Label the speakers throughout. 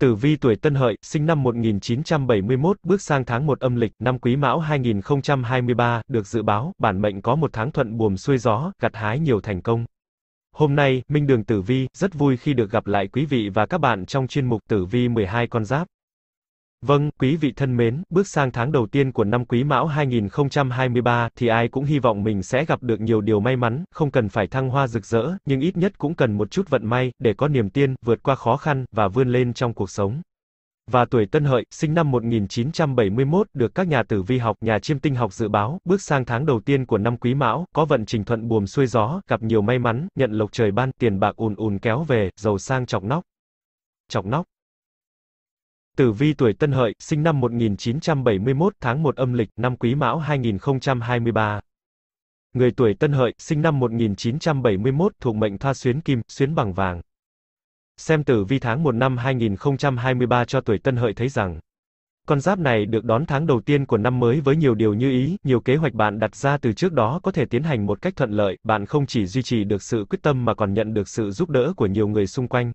Speaker 1: Tử vi tuổi Tân Hợi, sinh năm 1971, bước sang tháng 1 âm lịch, năm Quý Mão 2023, được dự báo, bản mệnh có một tháng thuận buồm xuôi gió, gặt hái nhiều thành công. Hôm nay, Minh Đường Tử Vi, rất vui khi được gặp lại quý vị và các bạn trong chuyên mục Tử Vi 12 con giáp. Vâng, quý vị thân mến, bước sang tháng đầu tiên của năm Quý Mão 2023 thì ai cũng hy vọng mình sẽ gặp được nhiều điều may mắn, không cần phải thăng hoa rực rỡ, nhưng ít nhất cũng cần một chút vận may để có niềm tin, vượt qua khó khăn và vươn lên trong cuộc sống. Và tuổi Tân Hợi, sinh năm 1971, được các nhà tử vi học, nhà chiêm tinh học dự báo, bước sang tháng đầu tiên của năm Quý Mão, có vận trình thuận buồm xuôi gió, gặp nhiều may mắn, nhận lộc trời ban, tiền bạc ùn ùn kéo về, giàu sang chọc nóc. Chọc nóc Tử vi tuổi Tân Hợi, sinh năm 1971 tháng 1 âm lịch, năm Quý Mão 2023. Người tuổi Tân Hợi, sinh năm 1971 thuộc mệnh Thoa Xuyến Kim, Xuyến bằng vàng. Xem tử vi tháng 1 năm 2023 cho tuổi Tân Hợi thấy rằng, con giáp này được đón tháng đầu tiên của năm mới với nhiều điều như ý, nhiều kế hoạch bạn đặt ra từ trước đó có thể tiến hành một cách thuận lợi, bạn không chỉ duy trì được sự quyết tâm mà còn nhận được sự giúp đỡ của nhiều người xung quanh.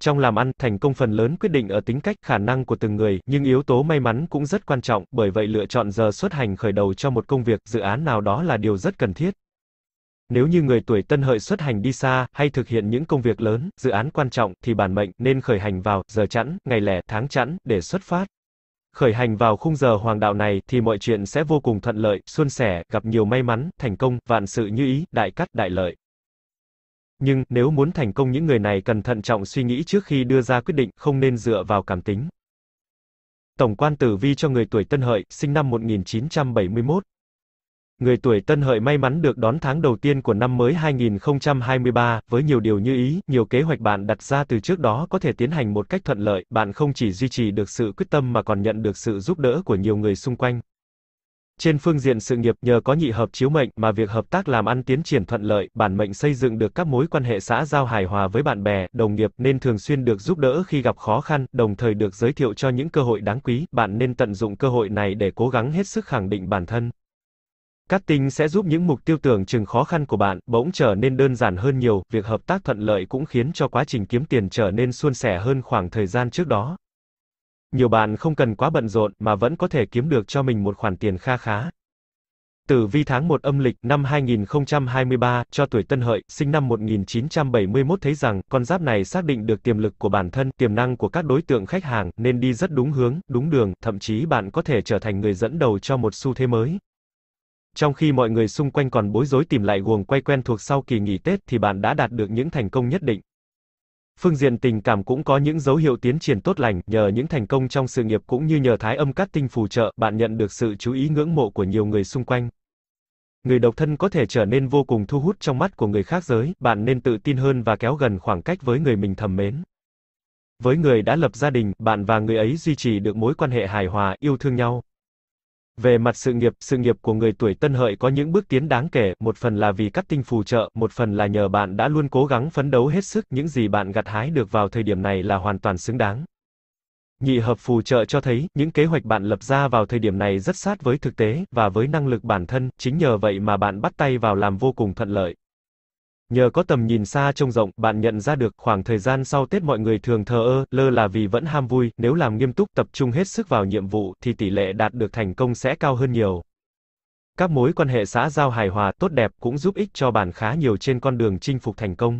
Speaker 1: Trong làm ăn, thành công phần lớn quyết định ở tính cách, khả năng của từng người, nhưng yếu tố may mắn cũng rất quan trọng, bởi vậy lựa chọn giờ xuất hành khởi đầu cho một công việc, dự án nào đó là điều rất cần thiết. Nếu như người tuổi tân hợi xuất hành đi xa, hay thực hiện những công việc lớn, dự án quan trọng, thì bản mệnh nên khởi hành vào giờ chẵn, ngày lẻ, tháng chẵn, để xuất phát. Khởi hành vào khung giờ hoàng đạo này thì mọi chuyện sẽ vô cùng thuận lợi, xuân sẻ, gặp nhiều may mắn, thành công, vạn sự như ý, đại cắt, đại lợi nhưng nếu muốn thành công những người này cần thận trọng suy nghĩ trước khi đưa ra quyết định, không nên dựa vào cảm tính. Tổng quan tử vi cho người tuổi Tân Hợi, sinh năm 1971. Người tuổi Tân Hợi may mắn được đón tháng đầu tiên của năm mới 2023, với nhiều điều như ý, nhiều kế hoạch bạn đặt ra từ trước đó có thể tiến hành một cách thuận lợi, bạn không chỉ duy trì được sự quyết tâm mà còn nhận được sự giúp đỡ của nhiều người xung quanh. Trên phương diện sự nghiệp, nhờ có nhị hợp chiếu mệnh mà việc hợp tác làm ăn tiến triển thuận lợi, bản mệnh xây dựng được các mối quan hệ xã giao hài hòa với bạn bè, đồng nghiệp nên thường xuyên được giúp đỡ khi gặp khó khăn, đồng thời được giới thiệu cho những cơ hội đáng quý, bạn nên tận dụng cơ hội này để cố gắng hết sức khẳng định bản thân. Cát tinh sẽ giúp những mục tiêu tưởng chừng khó khăn của bạn bỗng trở nên đơn giản hơn nhiều, việc hợp tác thuận lợi cũng khiến cho quá trình kiếm tiền trở nên suôn sẻ hơn khoảng thời gian trước đó. Nhiều bạn không cần quá bận rộn mà vẫn có thể kiếm được cho mình một khoản tiền kha khá. Tử vi tháng 1 âm lịch năm 2023 cho tuổi Tân Hợi, sinh năm 1971 thấy rằng con giáp này xác định được tiềm lực của bản thân, tiềm năng của các đối tượng khách hàng nên đi rất đúng hướng, đúng đường, thậm chí bạn có thể trở thành người dẫn đầu cho một xu thế mới. Trong khi mọi người xung quanh còn bối rối tìm lại guồng quay quen thuộc sau kỳ nghỉ Tết thì bạn đã đạt được những thành công nhất định. Phương diện tình cảm cũng có những dấu hiệu tiến triển tốt lành, nhờ những thành công trong sự nghiệp cũng như nhờ thái âm cát tinh phù trợ, bạn nhận được sự chú ý ngưỡng mộ của nhiều người xung quanh. Người độc thân có thể trở nên vô cùng thu hút trong mắt của người khác giới, bạn nên tự tin hơn và kéo gần khoảng cách với người mình thầm mến. Với người đã lập gia đình, bạn và người ấy duy trì được mối quan hệ hài hòa, yêu thương nhau. Về mặt sự nghiệp, sự nghiệp của người tuổi Tân Hợi có những bước tiến đáng kể, một phần là vì các tinh phù trợ, một phần là nhờ bạn đã luôn cố gắng phấn đấu hết sức, những gì bạn gặt hái được vào thời điểm này là hoàn toàn xứng đáng. Nhị hợp phù trợ cho thấy, những kế hoạch bạn lập ra vào thời điểm này rất sát với thực tế, và với năng lực bản thân, chính nhờ vậy mà bạn bắt tay vào làm vô cùng thuận lợi. Nhờ có tầm nhìn xa trông rộng, bạn nhận ra được khoảng thời gian sau Tết mọi người thường thờ ơ, lơ là vì vẫn ham vui, nếu làm nghiêm túc tập trung hết sức vào nhiệm vụ thì tỷ lệ đạt được thành công sẽ cao hơn nhiều. Các mối quan hệ xã giao hài hòa tốt đẹp cũng giúp ích cho bạn khá nhiều trên con đường chinh phục thành công.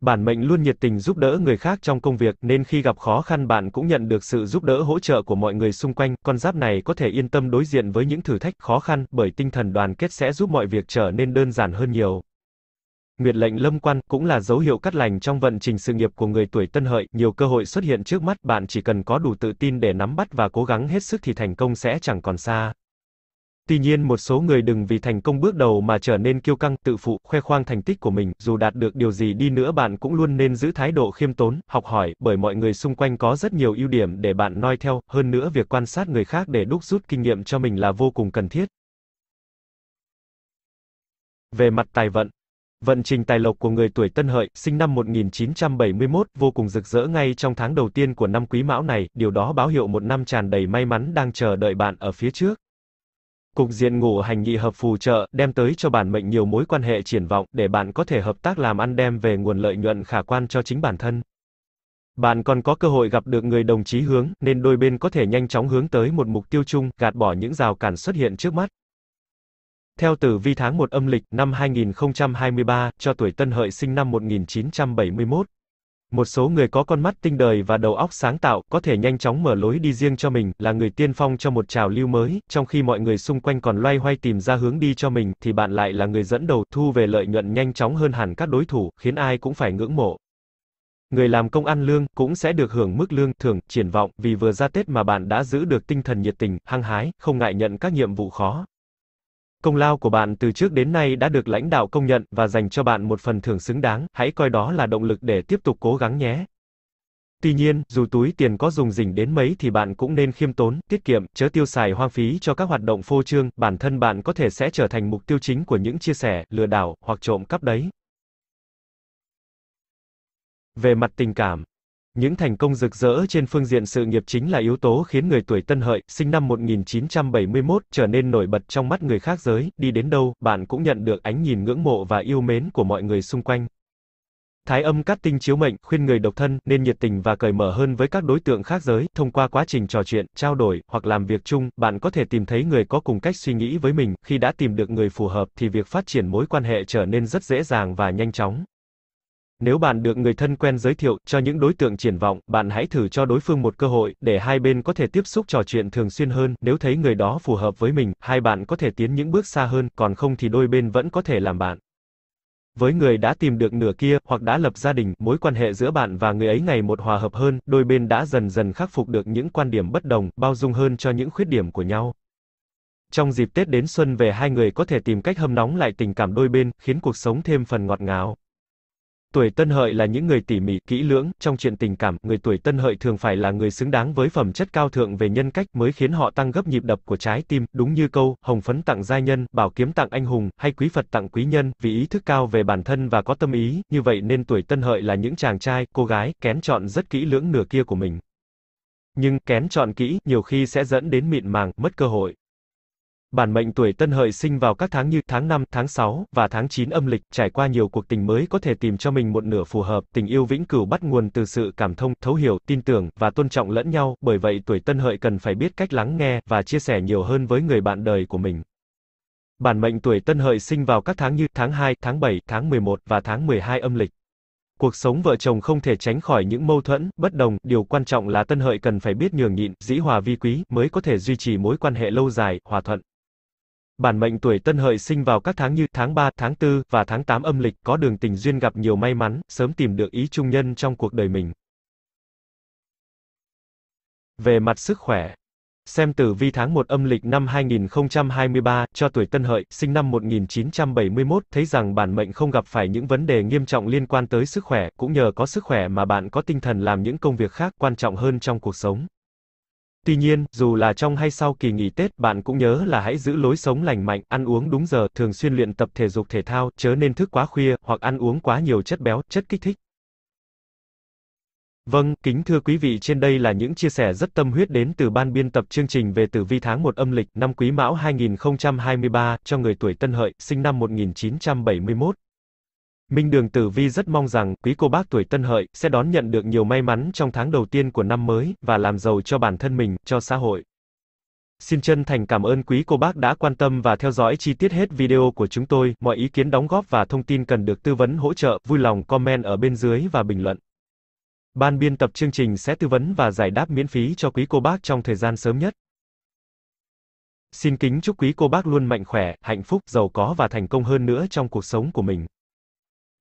Speaker 1: Bản mệnh luôn nhiệt tình giúp đỡ người khác trong công việc nên khi gặp khó khăn bạn cũng nhận được sự giúp đỡ hỗ trợ của mọi người xung quanh, con giáp này có thể yên tâm đối diện với những thử thách khó khăn bởi tinh thần đoàn kết sẽ giúp mọi việc trở nên đơn giản hơn nhiều. Nguyệt lệnh lâm quan cũng là dấu hiệu cắt lành trong vận trình sự nghiệp của người tuổi tân hợi, nhiều cơ hội xuất hiện trước mắt, bạn chỉ cần có đủ tự tin để nắm bắt và cố gắng hết sức thì thành công sẽ chẳng còn xa. Tuy nhiên một số người đừng vì thành công bước đầu mà trở nên kiêu căng, tự phụ, khoe khoang thành tích của mình, dù đạt được điều gì đi nữa bạn cũng luôn nên giữ thái độ khiêm tốn, học hỏi, bởi mọi người xung quanh có rất nhiều ưu điểm để bạn noi theo, hơn nữa việc quan sát người khác để đúc rút kinh nghiệm cho mình là vô cùng cần thiết. Về mặt tài vận Vận trình tài lộc của người tuổi Tân Hợi, sinh năm 1971, vô cùng rực rỡ ngay trong tháng đầu tiên của năm Quý Mão này, điều đó báo hiệu một năm tràn đầy may mắn đang chờ đợi bạn ở phía trước. Cục diện ngủ hành nghị hợp phù trợ, đem tới cho bản mệnh nhiều mối quan hệ triển vọng để bạn có thể hợp tác làm ăn đem về nguồn lợi nhuận khả quan cho chính bản thân. Bạn còn có cơ hội gặp được người đồng chí hướng, nên đôi bên có thể nhanh chóng hướng tới một mục tiêu chung, gạt bỏ những rào cản xuất hiện trước mắt. Theo tử vi tháng 1 âm lịch năm 2023 cho tuổi Tân Hợi sinh năm 1971. Một số người có con mắt tinh đời và đầu óc sáng tạo, có thể nhanh chóng mở lối đi riêng cho mình, là người tiên phong cho một trào lưu mới, trong khi mọi người xung quanh còn loay hoay tìm ra hướng đi cho mình, thì bạn lại là người dẫn đầu, thu về lợi nhuận nhanh chóng hơn hẳn các đối thủ, khiến ai cũng phải ngưỡng mộ. Người làm công ăn lương cũng sẽ được hưởng mức lương thưởng, triển vọng, vì vừa ra Tết mà bạn đã giữ được tinh thần nhiệt tình, hăng hái, không ngại nhận các nhiệm vụ khó. Công lao của bạn từ trước đến nay đã được lãnh đạo công nhận và dành cho bạn một phần thưởng xứng đáng, hãy coi đó là động lực để tiếp tục cố gắng nhé. Tuy nhiên, dù túi tiền có dùng rỉnh đến mấy thì bạn cũng nên khiêm tốn, tiết kiệm, chớ tiêu xài hoang phí cho các hoạt động phô trương, bản thân bạn có thể sẽ trở thành mục tiêu chính của những chia sẻ, lừa đảo, hoặc trộm cắp đấy. Về mặt tình cảm, những thành công rực rỡ trên phương diện sự nghiệp chính là yếu tố khiến người tuổi Tân Hợi, sinh năm 1971, trở nên nổi bật trong mắt người khác giới, đi đến đâu, bạn cũng nhận được ánh nhìn ngưỡng mộ và yêu mến của mọi người xung quanh. Thái âm cát tinh chiếu mệnh, khuyên người độc thân nên nhiệt tình và cởi mở hơn với các đối tượng khác giới, thông qua quá trình trò chuyện, trao đổi hoặc làm việc chung, bạn có thể tìm thấy người có cùng cách suy nghĩ với mình, khi đã tìm được người phù hợp thì việc phát triển mối quan hệ trở nên rất dễ dàng và nhanh chóng. Nếu bạn được người thân quen giới thiệu cho những đối tượng triển vọng, bạn hãy thử cho đối phương một cơ hội để hai bên có thể tiếp xúc trò chuyện thường xuyên hơn, nếu thấy người đó phù hợp với mình, hai bạn có thể tiến những bước xa hơn, còn không thì đôi bên vẫn có thể làm bạn. Với người đã tìm được nửa kia hoặc đã lập gia đình, mối quan hệ giữa bạn và người ấy ngày một hòa hợp hơn, đôi bên đã dần dần khắc phục được những quan điểm bất đồng, bao dung hơn cho những khuyết điểm của nhau. Trong dịp Tết đến xuân về hai người có thể tìm cách hâm nóng lại tình cảm đôi bên, khiến cuộc sống thêm phần ngọt ngào. Tuổi tân hợi là những người tỉ mỉ, kỹ lưỡng, trong chuyện tình cảm, người tuổi tân hợi thường phải là người xứng đáng với phẩm chất cao thượng về nhân cách mới khiến họ tăng gấp nhịp đập của trái tim, đúng như câu, hồng phấn tặng gia nhân, bảo kiếm tặng anh hùng, hay quý Phật tặng quý nhân, vì ý thức cao về bản thân và có tâm ý, như vậy nên tuổi tân hợi là những chàng trai, cô gái, kén chọn rất kỹ lưỡng nửa kia của mình. Nhưng, kén chọn kỹ, nhiều khi sẽ dẫn đến mịn màng, mất cơ hội. Bản mệnh tuổi Tân Hợi sinh vào các tháng như tháng 5, tháng 6 và tháng 9 âm lịch, trải qua nhiều cuộc tình mới có thể tìm cho mình một nửa phù hợp. Tình yêu vĩnh cửu bắt nguồn từ sự cảm thông, thấu hiểu, tin tưởng và tôn trọng lẫn nhau, bởi vậy tuổi Tân Hợi cần phải biết cách lắng nghe và chia sẻ nhiều hơn với người bạn đời của mình. Bản mệnh tuổi Tân Hợi sinh vào các tháng như tháng 2, tháng 7, tháng 11 và tháng 12 âm lịch. Cuộc sống vợ chồng không thể tránh khỏi những mâu thuẫn, bất đồng, điều quan trọng là Tân Hợi cần phải biết nhường nhịn, dĩ hòa vi quý mới có thể duy trì mối quan hệ lâu dài, hòa thuận. Bản mệnh tuổi Tân Hợi sinh vào các tháng như tháng 3, tháng 4 và tháng 8 âm lịch có đường tình duyên gặp nhiều may mắn, sớm tìm được ý trung nhân trong cuộc đời mình. Về mặt sức khỏe, xem tử vi tháng 1 âm lịch năm 2023 cho tuổi Tân Hợi, sinh năm 1971, thấy rằng bản mệnh không gặp phải những vấn đề nghiêm trọng liên quan tới sức khỏe, cũng nhờ có sức khỏe mà bạn có tinh thần làm những công việc khác quan trọng hơn trong cuộc sống. Tuy nhiên, dù là trong hay sau kỳ nghỉ Tết, bạn cũng nhớ là hãy giữ lối sống lành mạnh, ăn uống đúng giờ, thường xuyên luyện tập thể dục thể thao, chớ nên thức quá khuya, hoặc ăn uống quá nhiều chất béo, chất kích thích. Vâng, kính thưa quý vị trên đây là những chia sẻ rất tâm huyết đến từ ban biên tập chương trình về tử vi tháng 1 âm lịch năm Quý Mão 2023 cho người tuổi Tân Hợi, sinh năm 1971. Minh Đường Tử Vi rất mong rằng, quý cô bác tuổi tân hợi, sẽ đón nhận được nhiều may mắn trong tháng đầu tiên của năm mới, và làm giàu cho bản thân mình, cho xã hội. Xin chân thành cảm ơn quý cô bác đã quan tâm và theo dõi chi tiết hết video của chúng tôi, mọi ý kiến đóng góp và thông tin cần được tư vấn hỗ trợ, vui lòng comment ở bên dưới và bình luận. Ban biên tập chương trình sẽ tư vấn và giải đáp miễn phí cho quý cô bác trong thời gian sớm nhất. Xin kính chúc quý cô bác luôn mạnh khỏe, hạnh phúc, giàu có và thành công hơn nữa trong cuộc sống của mình.